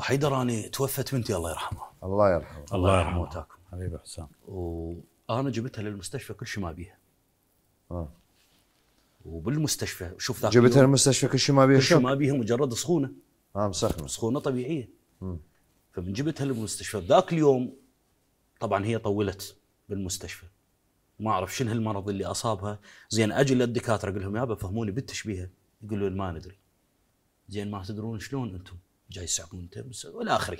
ابو توفت بنتي الله يرحمها الله يرحمها الله يرحمه وتاكم حبيبي حسام وانا جبتها للمستشفى كل شيء ما بيها اه وبالمستشفى شوف ذاك جبتها للمستشفى كل شيء ما بيها كل شيء ما بيها مجرد سخونه اه مسخنه سخونه طبيعيه فمن جبتها للمستشفى ذاك اليوم طبعا هي طولت بالمستشفى ما اعرف شنو هالمرض اللي اصابها زين اجي للدكاتره اقول لهم يابا فهموني بالتشبيه يقولون ما ندري زين ما تدرون شلون انتم جاي يسحبون وانت والى اخره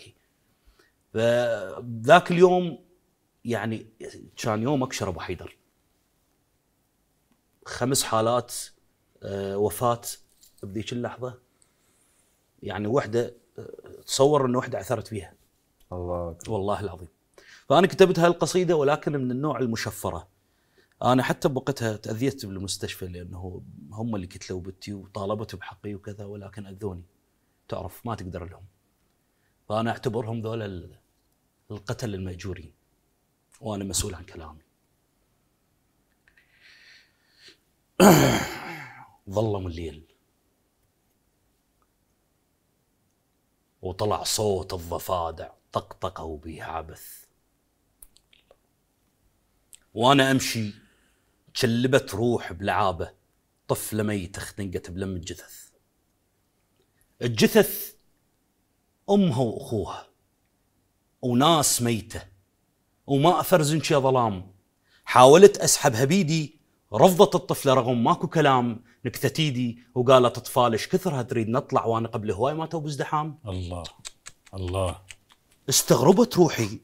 فذاك اليوم يعني كان يوم اكشر ابو حيدر خمس حالات آه، وفاه بذيك اللحظه يعني وحده آه، تصور ان وحده عثرت فيها الله أكبر. والله العظيم فانا كتبت هاي القصيده ولكن من النوع المشفره انا حتى بوقتها تاذيت بالمستشفى لانه هم اللي كتلوا بنتي وطالبت بحقي وكذا ولكن اذوني تعرف ما تقدر لهم فأنا أعتبرهم ذولا القتل المأجورين وأنا مسؤول عن كلامي ظلم الليل وطلع صوت الضفادع طقطقوا به عبث وانا امشي تشلبت روح بلعابه طفله ميته اختنقت بلم الجثث الجثث امها واخوها وناس ميته وما افرزن يا ظلام حاولت اسحبها بيدي رفضت الطفله رغم ماكو كلام نكثت ايدي وقالت اطفالش كثرها تريد نطلع وانا قبل هواي ماتوا بازدحام الله الله استغربت روحي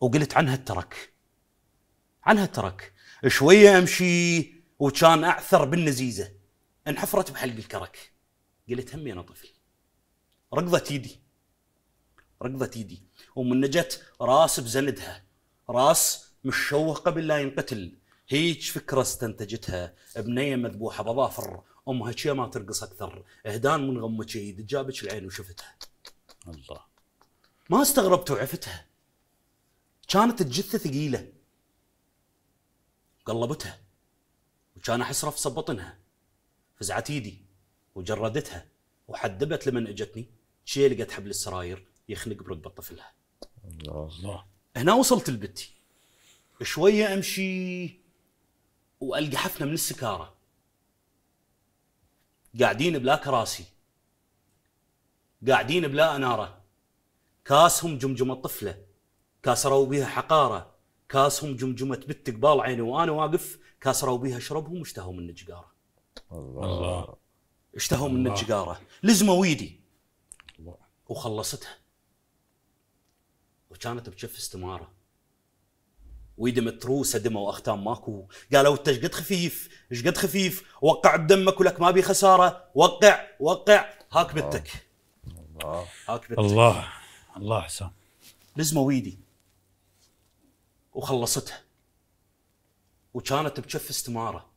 وقلت عنها الترك عنها الترك شويه امشي وكان اعثر بالنزيزه انحفرت بحلق الكرك قلت همي انا طفل ركضت ايدي ركضت ايدي ومن نجت راس بزندها راس مشوه قبل لا ينقتل هيج فكره استنتجتها بنيه مذبوحه بظافر امها شي ما ترقص اكثر اهدان من غمك ايد جابك العين وشفتها الله ما استغربت وعفتها كانت الجثه ثقيله قلبتها وكان احس رفصه ببطنها فزعت ايدي وجردتها وحدبت لمن اجتني شي لقت حبل السراير يخنق برقبة طفلها الله هنا وصلت لبتي شويه امشي والقى حفنه من السكاره قاعدين بلا كراسي قاعدين بلا اناره كاسهم جمجمه طفله كاسروا بها حقاره كاسهم جمجمه بت قبال عيني وانا واقف كاسروا بها شربهم واشتهوا من الجقاره الله, الله. اشتهوا من الجقاره لزموا ويدي وخلصتها وكانت بجف استماره ويدي متروسه دمه واختام ماكو قالوا انت قد خفيف ايش قد خفيف وقع بدمك ولك ما بي خساره وقع وقع هاك بنتك هاك بتك الله الله حسام لزمه ويدي وخلصتها وكانت بجف استماره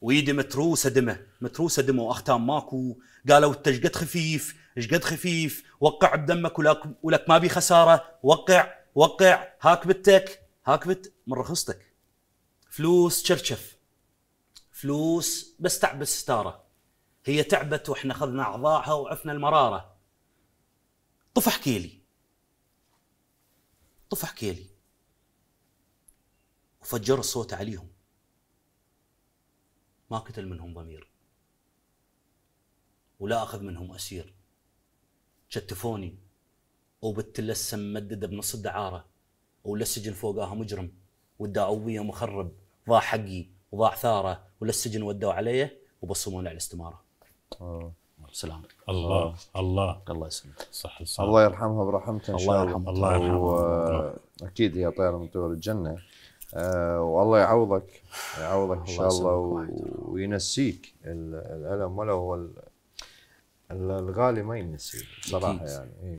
ويدي متروسه دمه متروسه دمه واختام ماكو قالوا انت شقد قد خفيف ايش قد خفيف وقع بدمك ولك ولك ما بي خساره وقع وقع هاك بتك هاك بت من رخصتك فلوس شرشف فلوس بس تعب الستاره هي تعبت واحنا اخذنا اعضاعها وعفنا المراره طفح كيلي طفح كيلي وفجر الصوت عليهم ما قتل منهم ضمير ولا أخذ منهم أسير شتفوني وبت لسه بنص الدعاره وللسجن فوقها مجرم والداعويه مخرب ضاع حقي وضاع ثاره وللسجن ودوا عليه وبصمون على الاستماره. آه. سلام الله آه. الله الله يسلمك صح الله يرحمها برحمته ان شاء الله الله يرحمها الله يرحمها اكيد هي طيره من طيور الجنه آه والله يعوضك يعوضك ان شاء الله وينسيك الالم ولو هو الغالي ما ينسيك بصراحه يعني إيه.